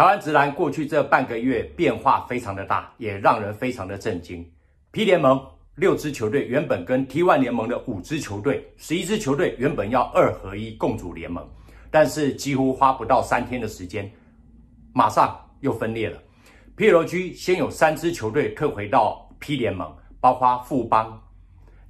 台湾直男过去这半个月变化非常的大，也让人非常的震惊。P 联盟六支球队原本跟 T1 联盟的五支球队，十一支球队原本要二合一共组联盟，但是几乎花不到三天的时间，马上又分裂了。PLG 先有三支球队退回到 P 联盟，包括富邦、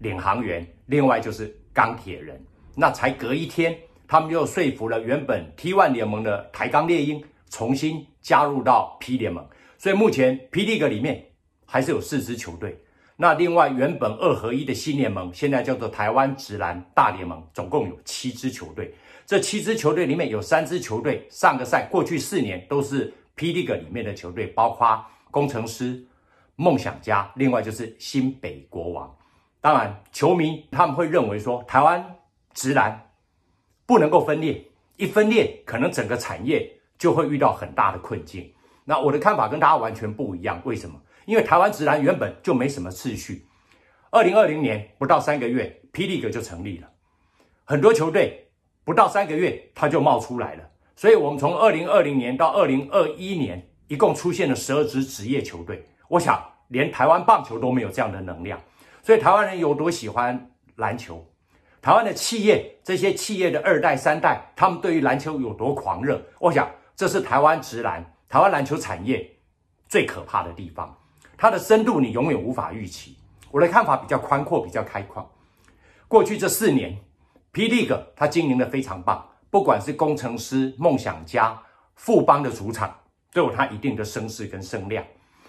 领航员，另外就是钢铁人。那才隔一天，他们又说服了原本 T1 联盟的台钢猎鹰。重新加入到 P 联盟，所以目前 P League 里面还是有四支球队。那另外原本二合一的新联盟，现在叫做台湾直男大联盟，总共有七支球队。这七支球队里面有三支球队上个赛过去四年都是 P League 里面的球队，包括工程师、梦想家，另外就是新北国王。当然，球迷他们会认为说台湾直男不能够分裂，一分裂可能整个产业。就会遇到很大的困境。那我的看法跟大家完全不一样，为什么？因为台湾直男原本就没什么秩序。二零二零年不到三个月，霹雳哥就成立了，很多球队不到三个月它就冒出来了。所以，我们从二零二零年到二零二一年，一共出现了十二支职业球队。我想，连台湾棒球都没有这样的能量。所以，台湾人有多喜欢篮球？台湾的企业，这些企业的二代、三代，他们对于篮球有多狂热？我想。这是台湾直男、台湾篮球产业最可怕的地方，它的深度你永远无法预期。我的看法比较宽阔、比较开阔。过去这四年，PTG e 它经营的非常棒，不管是工程师、梦想家、富邦的主场，都有它一定的声势跟声量。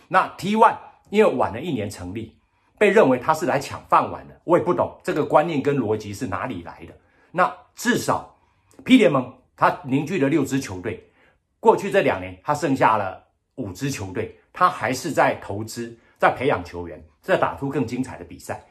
那 t One 因为晚了一年成立，被认为它是来抢饭碗的。我也不懂这个观念跟逻辑是哪里来的。那至少 P 联盟它凝聚了六支球队。过去这两年，他剩下了五支球队，他还是在投资，在培养球员，在打出更精彩的比赛。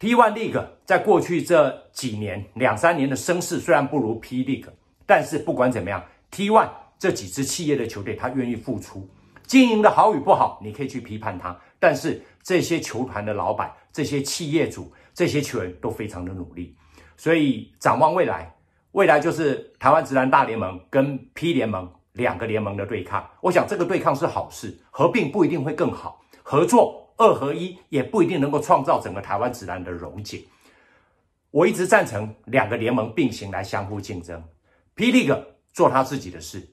T1 League 在过去这几年、两三年的声势虽然不如 P League，但是不管怎么样，T1 这几支企业的球队，他愿意付出，经营的好与不好，你可以去批判他。但是这些球团的老板、这些企业主、这些球员都非常的努力。所以，展望未来，未来就是台湾直男大联盟跟 P 联盟。两个联盟的对抗，我想这个对抗是好事。合并不一定会更好，合作二合一也不一定能够创造整个台湾指南的溶解。我一直赞成两个联盟并行来相互竞争 p a g 做他自己的事，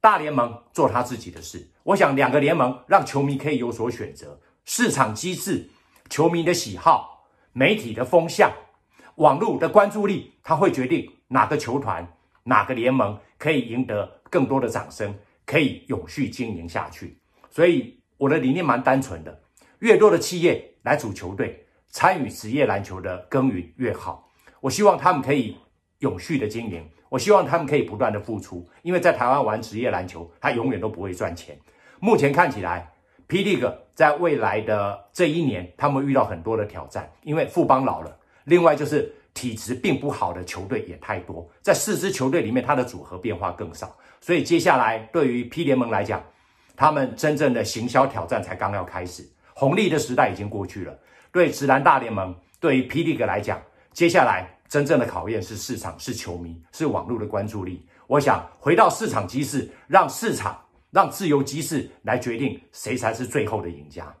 大联盟做他自己的事。我想两个联盟让球迷可以有所选择，市场机制、球迷的喜好、媒体的风向、网络的关注力，他会决定哪个球团、哪个联盟。可以赢得更多的掌声，可以永续经营下去。所以我的理念蛮单纯的，越多的企业来组球队，参与职业篮球的耕耘越好。我希望他们可以永续的经营，我希望他们可以不断的付出，因为在台湾玩职业篮球，他永远都不会赚钱。目前看起来 p a g 在未来的这一年，他们遇到很多的挑战，因为富邦老了，另外就是。体质并不好的球队也太多，在四支球队里面，他的组合变化更少，所以接下来对于 P 联盟来讲，他们真正的行销挑战才刚要开始，红利的时代已经过去了。对直男大联盟，对于霹雳哥来讲，接下来真正的考验是市场，是球迷，是网络的关注力。我想回到市场机制，让市场，让自由机制来决定谁才是最后的赢家。